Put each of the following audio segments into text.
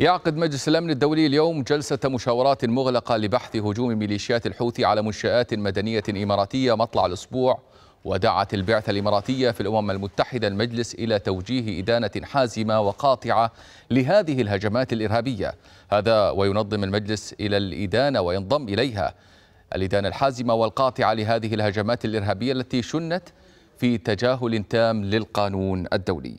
يعقد مجلس الأمن الدولي اليوم جلسة مشاورات مغلقة لبحث هجوم ميليشيات الحوثي على منشآت مدنية إماراتية مطلع الأسبوع ودعت البعثة الإماراتية في الأمم المتحدة المجلس إلى توجيه إدانة حازمة وقاطعة لهذه الهجمات الإرهابية هذا وينظم المجلس إلى الإدانة وينضم إليها الإدانة الحازمة والقاطعة لهذه الهجمات الإرهابية التي شنت في تجاهل تام للقانون الدولي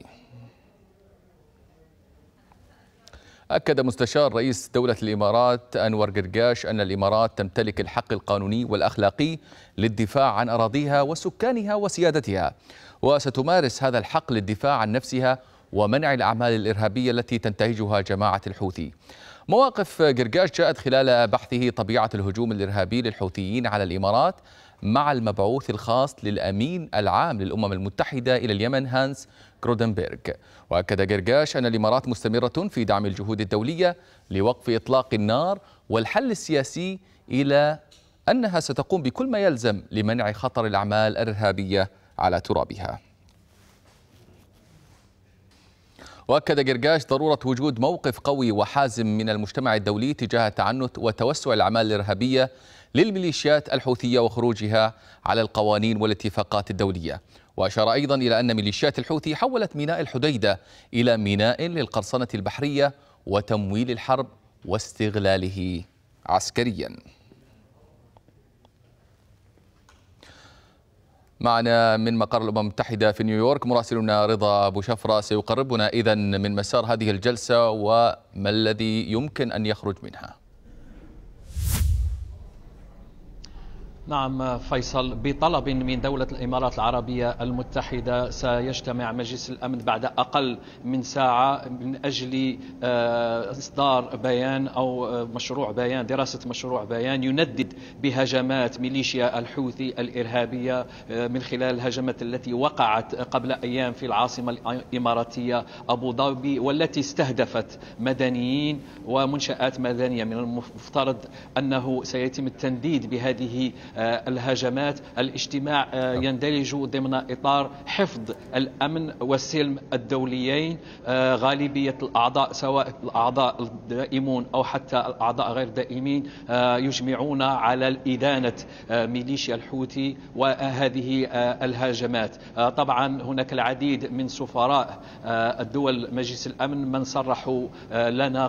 أكد مستشار رئيس دولة الإمارات أنور قرقاش أن الإمارات تمتلك الحق القانوني والأخلاقي للدفاع عن أراضيها وسكانها وسيادتها وستمارس هذا الحق للدفاع عن نفسها ومنع الأعمال الإرهابية التي تنتهجها جماعة الحوثي مواقف جرجاش جاءت خلال بحثه طبيعة الهجوم الإرهابي للحوثيين على الإمارات مع المبعوث الخاص للأمين العام للأمم المتحدة إلى اليمن هانس كرودنبرغ وأكد قرقاش أن الإمارات مستمرة في دعم الجهود الدولية لوقف إطلاق النار والحل السياسي إلى أنها ستقوم بكل ما يلزم لمنع خطر الأعمال الإرهابية على ترابها واكد جرجاش ضروره وجود موقف قوي وحازم من المجتمع الدولي تجاه تعنت وتوسع الاعمال الارهابيه للميليشيات الحوثيه وخروجها على القوانين والاتفاقات الدوليه واشار ايضا الى ان ميليشيات الحوثي حولت ميناء الحديده الى ميناء للقرصنه البحريه وتمويل الحرب واستغلاله عسكريا معنا من مقر الامم المتحده في نيويورك مراسلنا رضا ابو شفره سيقربنا اذا من مسار هذه الجلسه وما الذي يمكن ان يخرج منها نعم فيصل بطلب من دولة الإمارات العربية المتحدة سيجتمع مجلس الأمن بعد أقل من ساعة من أجل آه، إصدار بيان أو آه، مشروع بيان دراسة مشروع بيان يندد بهجمات ميليشيا الحوثي الإرهابية آه، من خلال الهجمات التي وقعت قبل أيام في العاصمة الإماراتية أبو ظبي والتي استهدفت مدنيين ومنشآت مدنية من المفترض أنه سيتم التنديد بهذه آه، الهجمات الاجتماع آه، نعم. يندرج ضمن إطار حفظ الأمن والسلم الدوليين آه، غالبية الأعضاء سواء الأعضاء الدائمون أو حتى الأعضاء غير الدائمين يجمعون على الإدانة ميليشيا الحوثي وهذه الهجمات طبعا هناك العديد من سفراء الدول مجلس الأمن من صرحوا لنا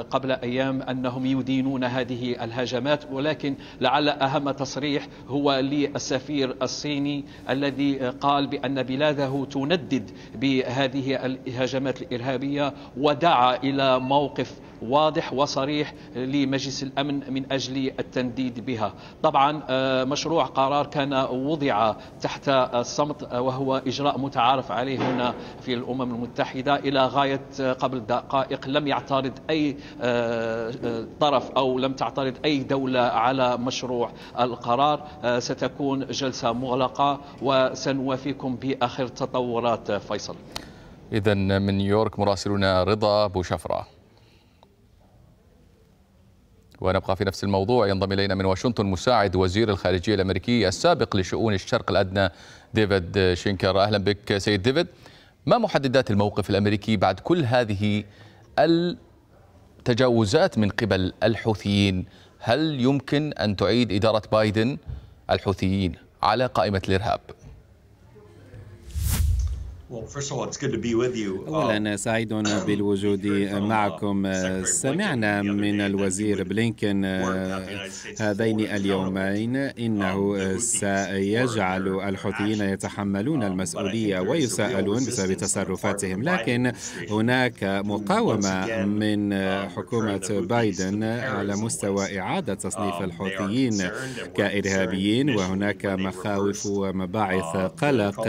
قبل أيام أنهم يدينون هذه الهجمات ولكن لعل أهم تصريح التصريح هو للسفير الصيني الذي قال بأن بلاده تندد بهذه الهجمات الإرهابية ودعا إلى موقف واضح وصريح لمجلس الأمن من أجل التنديد بها طبعا آه، مشروع قرار كان وضع تحت الصمت آه، وهو إجراء متعارف عليه هنا في الأمم المتحدة إلى غاية آه، قبل دقائق لم يعترض أي طرف أو لم تعترض أي دولة على مشروع القرار ستكون جلسة مغلقة وسنوافيكم بآخر تطورات فيصل إذا من نيويورك مراسلنا رضا بوشفرة ونبقى في نفس الموضوع ينضم إلينا من واشنطن مساعد وزير الخارجية الأمريكي السابق لشؤون الشرق الأدنى ديفيد شينكر أهلا بك سيد ديفيد ما محددات الموقف الأمريكي بعد كل هذه التجاوزات من قبل الحوثيين هل يمكن أن تعيد إدارة بايدن الحوثيين على قائمة الإرهاب؟ اولا um, سعيد بالوجود معكم سمعنا من الوزير بلينكن آه، هذين اليومين انه um, سيجعل الحوثيين يتحملون um, المسؤوليه ويساءلون بسبب تصرفاتهم لكن هناك مقاومه من حكومه بايدن على مستوى اعاده تصنيف الحوثيين كارهابيين وهناك مخاوف ومباعث قلق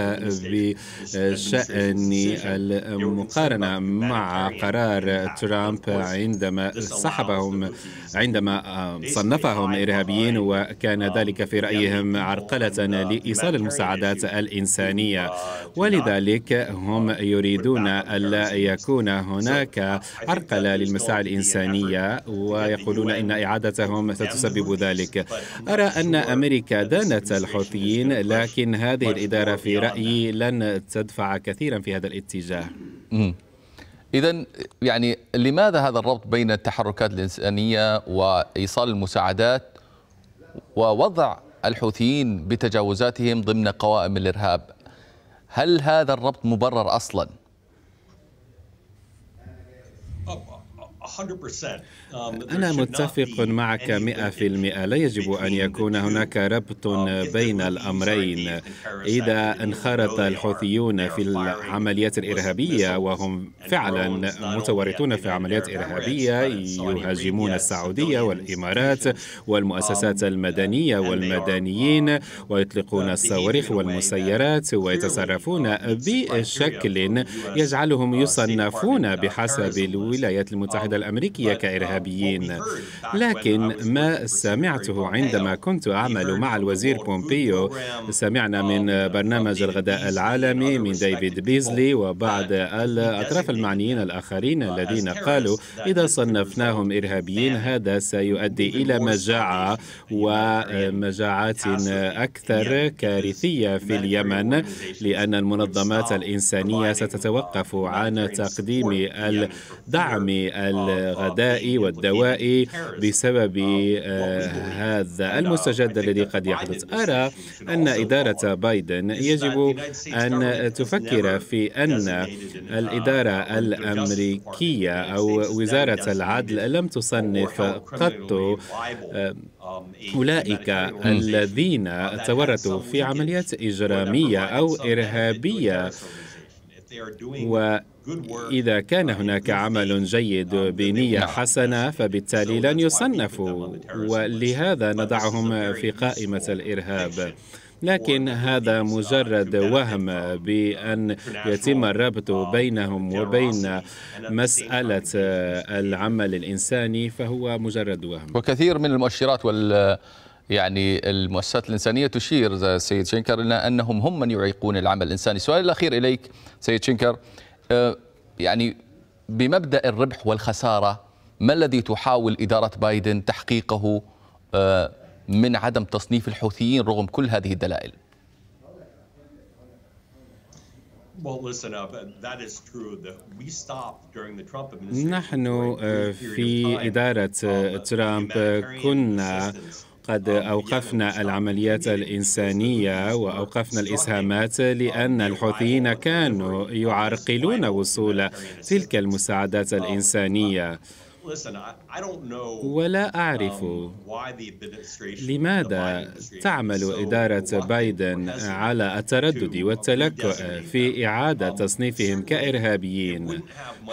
بشأن شأني المقارنة مع قرار ترامب عندما سحبهم عندما صنفهم إرهابيين وكان ذلك في رأيهم عرقلة لإيصال المساعدات الإنسانية ولذلك هم يريدون ألا يكون هناك عرقلة للمساعي الإنسانية ويقولون إن إعادتهم ستسبب ذلك أرى أن أمريكا دانت الحوثيين لكن هذه الإدارة في رأيي لن تدفع كثيرا في هذا الاتجاه إذا يعني لماذا هذا الربط بين التحركات الإنسانية وإيصال المساعدات ووضع الحوثيين بتجاوزاتهم ضمن قوائم الإرهاب هل هذا الربط مبرر أصلاً؟ Um, أنا متفق معك مئة في المئة لا يجب أن يكون هناك ربط um, بين الأمرين إذا انخرط الحوثيون في العمليات الإرهابية وهم فعلا متورطون في عمليات إرهابية يهاجمون السعودية والإمارات um, والمؤسسات uh, المدنية والمدنيين ويطلقون الصواريخ والمسيرات ويتصرفون بشكل يجعلهم uh, يصنفون بحسب الولايات المتحدة الأمريكية uh, كإرهابيين uh, لكن ما سمعته عندما كنت أعمل مع الوزير بومبيو سمعنا uh, من برنامج الغداء العالمي من ديفيد بيزلي وبعض الأطراف المعنيين الآخرين الذين قالوا إذا صنفناهم إرهابيين هذا سيؤدي إلى مجاعة ومجاعات أكثر كارثية في اليمن لأن المنظمات الإنسانية ستتوقف عن تقديم الدعم ال الغذائي والدوائي بسبب آه، هذا المستجد الذي قد يحدث أرى أن إدارة بايدن يجب أن تفكر في أن الإدارة الأمريكية أو وزارة العدل لم تصنف قط آه، أولئك الذين تورطوا في عمليات إجرامية أو إرهابية وإذا كان uh, هناك عمل جيد um, بنية حسنة فبالتالي لن يصنفوا ولهذا نضعهم في قائمة الإرهاب لكن هذا uh, مجرد وهم uh, بأن يتم الربط بينهم وبين مسألة العمل الإنساني فهو مجرد وهم وكثير من المؤشرات وال يعني المؤسسات الإنسانية تشير سيد شنكر إلى أنهم هم من يعيقون العمل الإنساني السؤال الأخير إليك سيد شنكر أه، يعني بمبدأ الربح والخسارة ما الذي تحاول إدارة بايدن تحقيقه أه، من عدم تصنيف الحوثيين رغم كل هذه الدلائل نحن آه، في إدارة ترامب كنا قد أوقفنا العمليات الإنسانية وأوقفنا الإسهامات لأن الحوثيين كانوا يعرقلون وصول تلك المساعدات الإنسانية ولا أعرف لماذا تعمل إدارة بايدن على التردد والتلكؤ في إعادة تصنيفهم كإرهابيين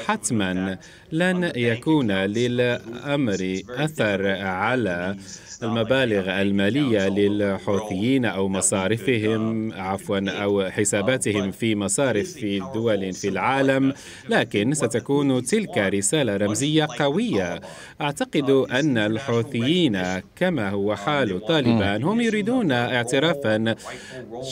حتما لن يكون للأمر أثر على المبالغ المالية للحوثيين أو مصارفهم عفوا أو حساباتهم في مصارف في دول في العالم لكن ستكون تلك رسالة رمزية قوية أعتقد أن الحوثيين كما هو حال طالبان هم يريدون اعترافا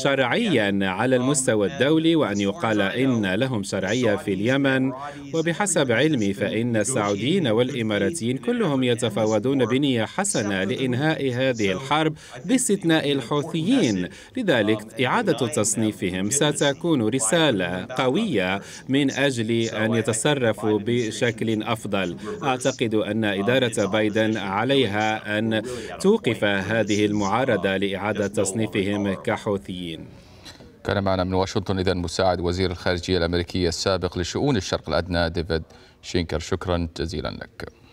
شرعيا على المستوى الدولي وأن يقال إن لهم شرعية في اليمن وبحسب علمي فإن السعوديين والإماراتيين كلهم يتفاوضون بنية حسنة لإن إنهاء هذه الحرب باستثناء الحوثيين لذلك إعادة تصنيفهم ستكون رسالة قوية من أجل أن يتصرفوا بشكل أفضل أعتقد أن إدارة بايدن عليها أن توقف هذه المعارضة لإعادة تصنيفهم كحوثيين كان معنا من واشنطن إذا مساعد وزير الخارجية الأمريكية السابق لشؤون الشرق الأدنى ديفيد شينكر شكرا جزيلا لك